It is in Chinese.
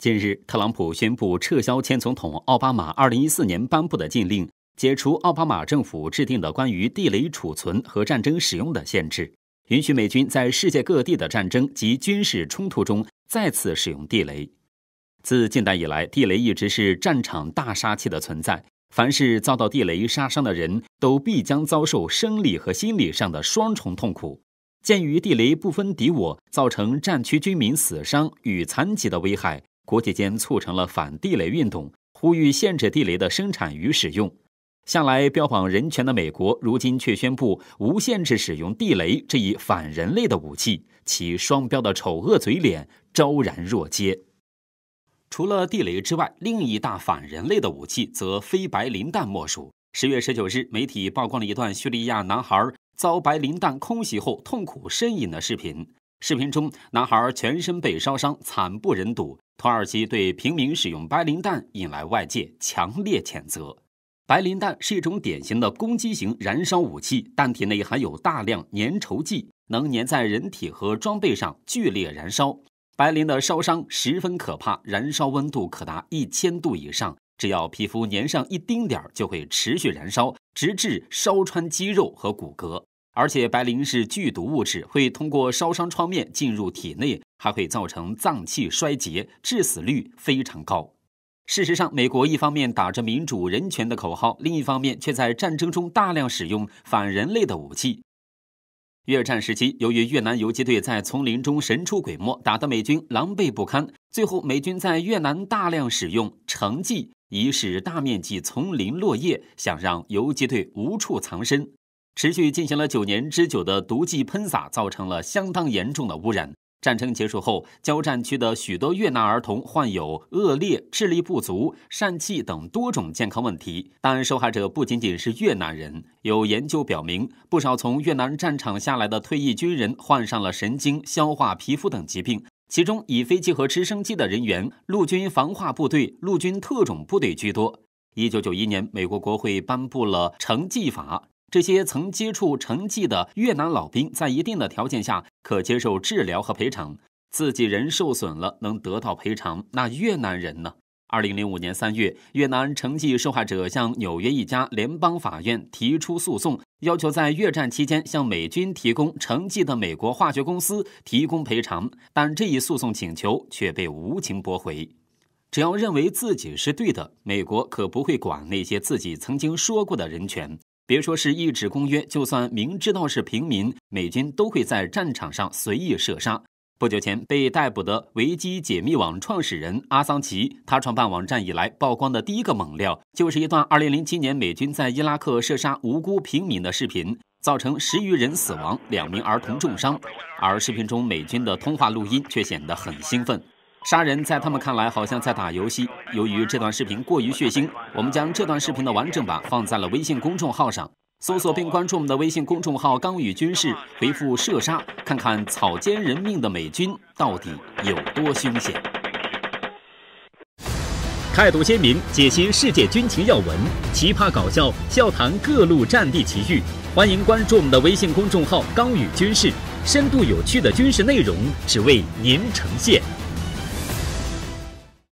近日，特朗普宣布撤销前总统奥巴马二零一四年颁布的禁令，解除奥巴马政府制定的关于地雷储存和战争使用的限制，允许美军在世界各地的战争及军事冲突中再次使用地雷。自近代以来，地雷一直是战场大杀器的存在，凡是遭到地雷杀伤的人都必将遭受生理和心理上的双重痛苦。鉴于地雷不分敌我，造成战区军民死伤与残疾的危害。国际间促成了反地雷运动，呼吁限制地雷的生产与使用。向来标榜人权的美国，如今却宣布无限制使用地雷这一反人类的武器，其双标的丑恶嘴脸昭然若揭。除了地雷之外，另一大反人类的武器则非白磷弹莫属。十月十九日，媒体曝光了一段叙利亚男孩遭白磷弹空袭后痛苦呻吟的视频。视频中，男孩全身被烧伤，惨不忍睹。土耳其对平民使用白磷弹，引来外界强烈谴责。白磷弹是一种典型的攻击型燃烧武器，弹体内含有大量粘稠剂，能粘在人体和装备上，剧烈燃烧。白磷的烧伤十分可怕，燃烧温度可达一千度以上，只要皮肤粘上一丁点儿，就会持续燃烧，直至烧穿肌肉和骨骼。而且白磷是剧毒物质，会通过烧伤创面进入体内，还会造成脏器衰竭，致死率非常高。事实上，美国一方面打着民主人权的口号，另一方面却在战争中大量使用反人类的武器。越战时期，由于越南游击队在丛林中神出鬼没，打得美军狼狈不堪。最后，美军在越南大量使用城际，以使大面积丛林落叶，想让游击队无处藏身。持续进行了九年之久的毒剂喷洒，造成了相当严重的污染。战争结束后，交战区的许多越南儿童患有恶劣、智力不足、疝气等多种健康问题。但受害者不仅仅是越南人。有研究表明，不少从越南战场下来的退役军人患上了神经、消化、皮肤等疾病，其中以飞机和直升机的人员、陆军防化部队、陆军特种部队居多。一九九一年，美国国会颁布了《成剂法》。这些曾接触成绩的越南老兵，在一定的条件下可接受治疗和赔偿。自己人受损了能得到赔偿，那越南人呢？二零零五年三月，越南成绩受害者向纽约一家联邦法院提出诉讼，要求在越战期间向美军提供成绩的美国化学公司提供赔偿，但这一诉讼请求却被无情驳回。只要认为自己是对的，美国可不会管那些自己曾经说过的人权。别说是一纸公约，就算明知道是平民，美军都会在战场上随意射杀。不久前被逮捕的维基解密网创始人阿桑奇，他创办网站以来曝光的第一个猛料，就是一段2007年美军在伊拉克射杀无辜平民的视频，造成十余人死亡，两名儿童重伤。而视频中美军的通话录音却显得很兴奋。杀人在他们看来好像在打游戏。由于这段视频过于血腥，我们将这段视频的完整版放在了微信公众号上，搜索并关注我们的微信公众号“刚宇军事”，回复“射杀”，看看草菅人命的美军到底有多凶险。态度鲜明，解析世界军情要闻，奇葩搞笑，笑谈各路战地奇遇。欢迎关注我们的微信公众号“刚宇军事”，深度有趣的军事内容，只为您呈现。